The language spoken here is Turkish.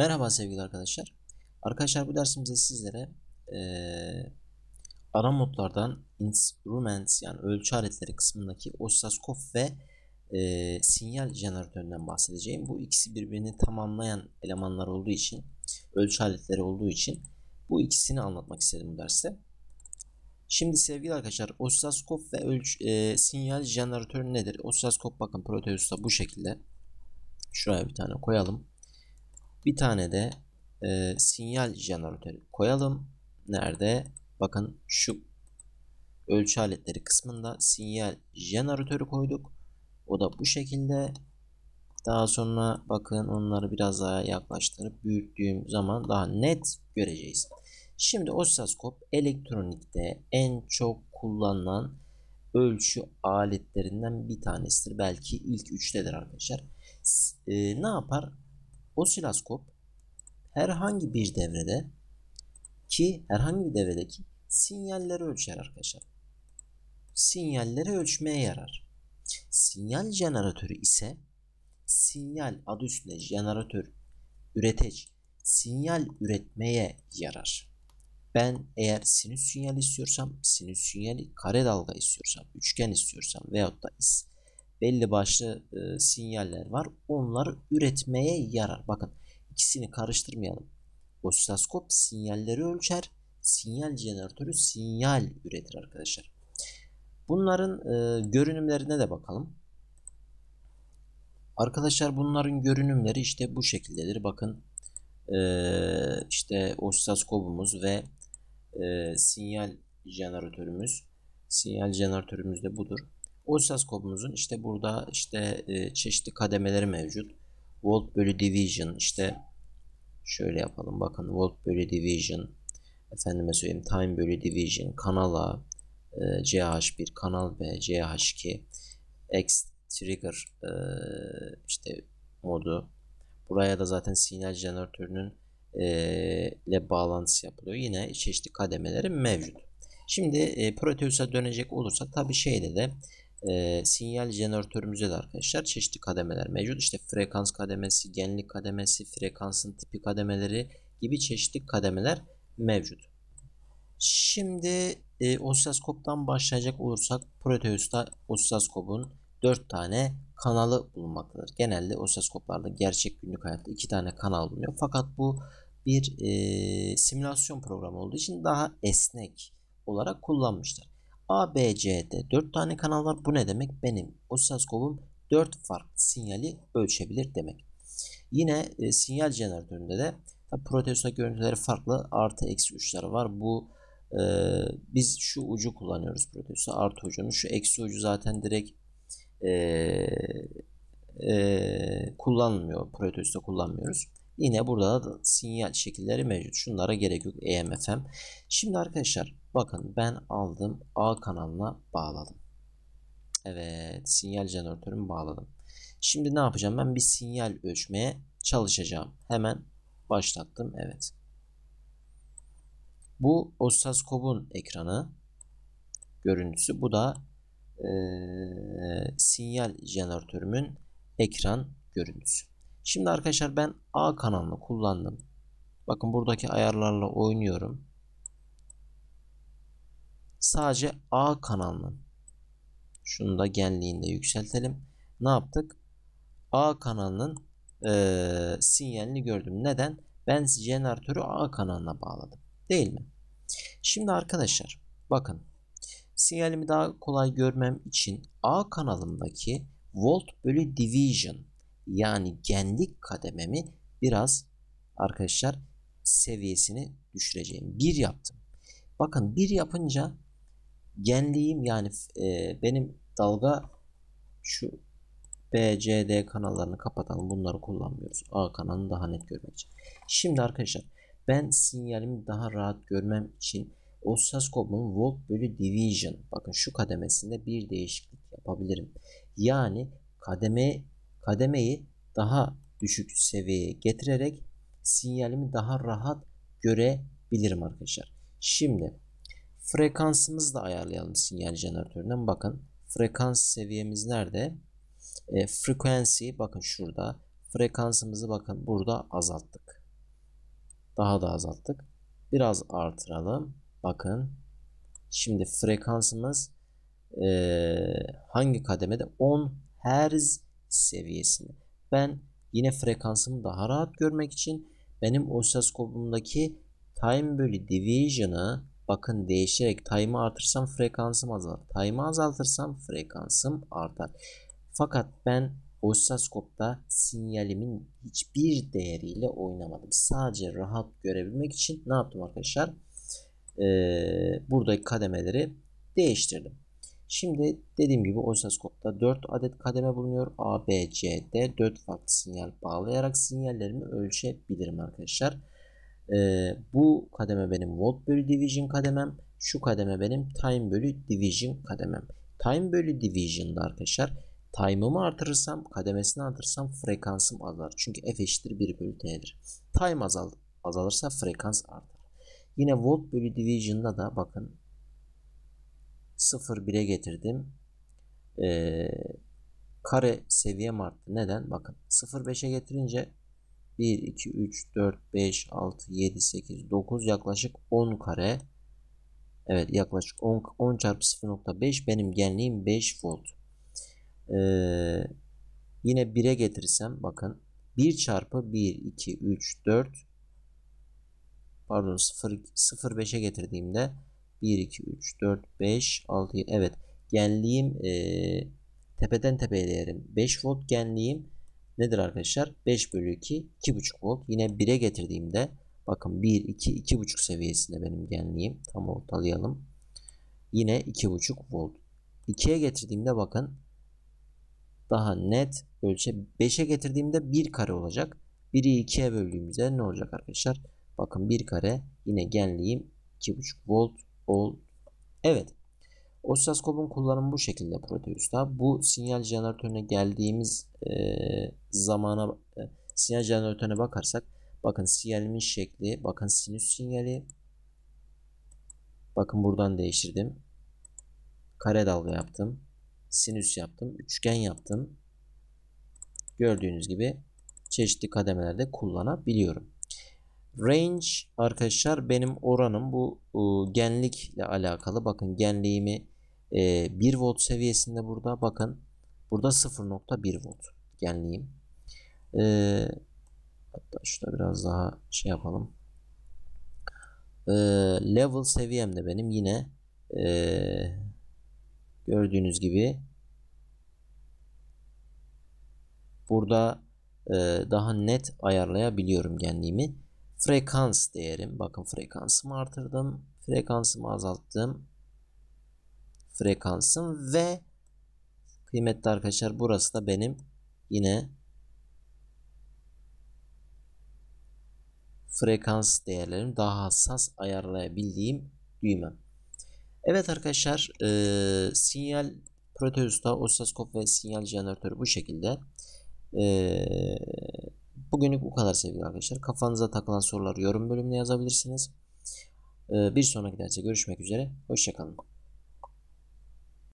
Merhaba sevgili arkadaşlar. Arkadaşlar bu dersimizde sizlere e, ana modlardan instruments yani ölçü aletleri kısmındaki osiloskop ve e, sinyal jeneratöründen bahsedeceğim. Bu ikisi birbirini tamamlayan elemanlar olduğu için ölçü aletleri olduğu için bu ikisini anlatmak istedim bu derste. Şimdi sevgili arkadaşlar osiloskop ve ölç, e, sinyal jeneratörü nedir? Osiloskop bakın Proteus'ta bu şekilde. Şuraya bir tane koyalım. Bir tane de e, sinyal jeneratörü koyalım. Nerede? Bakın şu ölçü aletleri kısmında sinyal jeneratörü koyduk. O da bu şekilde. Daha sonra bakın onları biraz daha yaklaştırıp büyüttüğüm zaman daha net göreceğiz. Şimdi osiloskop elektronikte en çok kullanılan ölçü aletlerinden bir tanesidir. Belki ilk üçtedir arkadaşlar. Ee, ne yapar? Osiloskop herhangi bir devrede ki herhangi bir devredeki sinyalleri ölçer arkadaşlar. Sinyalleri ölçmeye yarar. Sinyal jeneratörü ise sinyal adı üstünde jeneratör üreteç sinyal üretmeye yarar. Ben eğer sinüs sinyal istiyorsam, sinüs sinyali kare dalga istiyorsam, üçgen istiyorsam veyahut da is belli başlı e, sinyaller var. Onları üretmeye yarar. Bakın ikisini karıştırmayalım. Osiloskop sinyalleri ölçer. Sinyal jeneratörü sinyal üretir arkadaşlar. Bunların e, görünümlerine de bakalım. Arkadaşlar bunların görünümleri işte bu şekildedir. Bakın e, işte osiloskopumuz ve e, sinyal jeneratörümüz. Sinyal jeneratörümüz de budur. Oysa işte burada işte e, çeşitli kademeleri mevcut. Volt bölü division işte şöyle yapalım bakın volt bölü division efendime söyleyeyim time bölü division kanala e, CH1 kanal B CH2 X trigger e, işte modu buraya da zaten sinyal jeneratörünün e, ile bağlantısı yapılıyor. Yine çeşitli kademeleri mevcut. Şimdi e, Proteus'a dönecek olursak tabi şeyde de e, sinyal jeneratörümüzde de arkadaşlar çeşitli kademeler mevcut. İşte frekans kademesi, genlik kademesi, frekansın tipi kademeleri gibi çeşitli kademeler mevcut. Şimdi e, osiloskoptan başlayacak olursak Proteus'ta osiloskopun 4 tane kanalı bulunmaktadır. Genelde osiloskoplarda gerçek günlük hayatta 2 tane kanal bulunuyor. Fakat bu bir e, simülasyon programı olduğu için daha esnek olarak kullanmışlar. A, B, C'de 4 tane kanal var. Bu ne demek? Benim osiloskopum 4 farklı sinyali ölçebilir demek. Yine e, sinyal jeneratöründe de e, protesto görüntüleri farklı. Artı eksi uçları var. Bu e, biz şu ucu kullanıyoruz protesto artı ucunu. Şu eksi ucu zaten direkt e, e, kullanmıyor. Protesto kullanmıyoruz. Yine burada da sinyal şekilleri mevcut. Şunlara gerek yok EMFM. Şimdi arkadaşlar bakın ben aldım A kanalına bağladım. Evet sinyal jeneratörümü bağladım. Şimdi ne yapacağım ben bir sinyal ölçmeye çalışacağım. Hemen başlattım evet. Bu ostaskopun ekranı görüntüsü. Bu da e, sinyal jeneratörümün ekran görüntüsü. Şimdi arkadaşlar ben A kanalını kullandım. Bakın buradaki ayarlarla oynuyorum. Sadece A kanalının şunu da genliğinde yükseltelim. Ne yaptık? A kanalının e, sinyalini gördüm. Neden? Ben jeneratörü A kanalına bağladım. Değil mi? Şimdi arkadaşlar bakın sinyalimi daha kolay görmem için A kanalımdaki volt bölü division yani genlik kadememi biraz arkadaşlar seviyesini düşüreceğim. Bir yaptım. Bakın bir yapınca genliğim yani e, benim dalga şu BCD kanallarını kapatalım. Bunları kullanmıyoruz. A kanalını daha net görmek için. Şimdi arkadaşlar ben sinyalimi daha rahat görmem için oscilloskopun volt bölü division bakın şu kademesinde bir değişiklik yapabilirim. Yani kademe kademeyi daha düşük seviyeye getirerek sinyalimi daha rahat görebilirim arkadaşlar. Şimdi frekansımızı da ayarlayalım sinyal jeneratöründen. Bakın frekans seviyemiz nerede? E, frequency bakın şurada. Frekansımızı bakın burada azalttık. Daha da azalttık. Biraz artıralım. Bakın şimdi frekansımız e, hangi kademede? 10 Hz seviyesini. Ben yine frekansımı daha rahat görmek için benim osiloskopumdaki time bölü division'ı bakın değişerek time'ı artırsam frekansım azalır. Time'ı azaltırsam frekansım artar. Fakat ben osiloskopta sinyalimin hiçbir değeriyle oynamadım. Sadece rahat görebilmek için ne yaptım arkadaşlar? Ee, buradaki kademeleri değiştirdim. Şimdi dediğim gibi osiloskopta 4 adet kademe bulunuyor. A, B, C, D 4 farklı sinyal bağlayarak sinyallerimi ölçebilirim arkadaşlar. Ee, bu kademe benim volt bölü division kademem. Şu kademe benim time bölü division kademem. Time bölü division'da arkadaşlar time'ımı artırırsam kademesini artırırsam frekansım azalır. Çünkü f eşittir 1 bölü t'dir. Time azal azalırsa frekans artar. Yine volt bölü division'da da bakın 0 0,1'e getirdim. Ee, kare seviyem arttı. Neden? Bakın 0,5'e getirince 1, 2, 3, 4, 5, 6, 7, 8, 9 yaklaşık 10 kare. Evet yaklaşık 10, 10 çarpı 0.5 benim genliğim 5 volt. Ee, yine 1'e getirsem bakın 1 çarpı 1, 2, 3, 4 pardon 0, 0.5'e getirdiğimde 1, 2, 3, 4, 5, 6, 7. Evet genliğim e, tepeden tepeye değerim 5 volt genliğim nedir arkadaşlar? 5 bölü 2 2,5 volt. Yine 1'e getirdiğimde bakın 1, 2, 2,5 seviyesinde benim genliğim. Tam ortalayalım. Yine 2,5 volt. 2'ye getirdiğimde bakın daha net ölçe 5'e getirdiğimde 1 kare olacak. 1'i 2'ye böldüğümüzde ne olacak arkadaşlar? Bakın 1 kare yine genliğim 2,5 volt ol. Evet. Osiloskopun kullanımı bu şekilde Proteus'ta. Bu sinyal jeneratörüne geldiğimiz e, zamana e, sinyal jeneratörüne bakarsak bakın sinyalimin şekli, bakın sinüs sinyali. Bakın buradan değiştirdim. Kare dalga yaptım. Sinüs yaptım. Üçgen yaptım. Gördüğünüz gibi çeşitli kademelerde kullanabiliyorum. Range arkadaşlar benim oranım bu e, genlikle alakalı. Bakın genliğimi e, 1 volt seviyesinde burada bakın. Burada 0.1 volt genliğim. E, hatta şurada biraz daha şey yapalım. E, level seviyem de benim yine e, gördüğünüz gibi burada e, daha net ayarlayabiliyorum genliğimi. Frekans değerim. Bakın frekansımı artırdım. Frekansımı azalttım. Frekansım ve kıymetli arkadaşlar burası da benim yine frekans değerlerim daha hassas ayarlayabildiğim düğmem. Evet arkadaşlar e, sinyal Proteus'ta osiloskop ve sinyal jeneratörü bu şekilde. E, Bugünlük bu kadar sevgili arkadaşlar. Kafanıza takılan soruları yorum bölümüne yazabilirsiniz. Ee, bir sonraki derse görüşmek üzere. Hoşçakalın.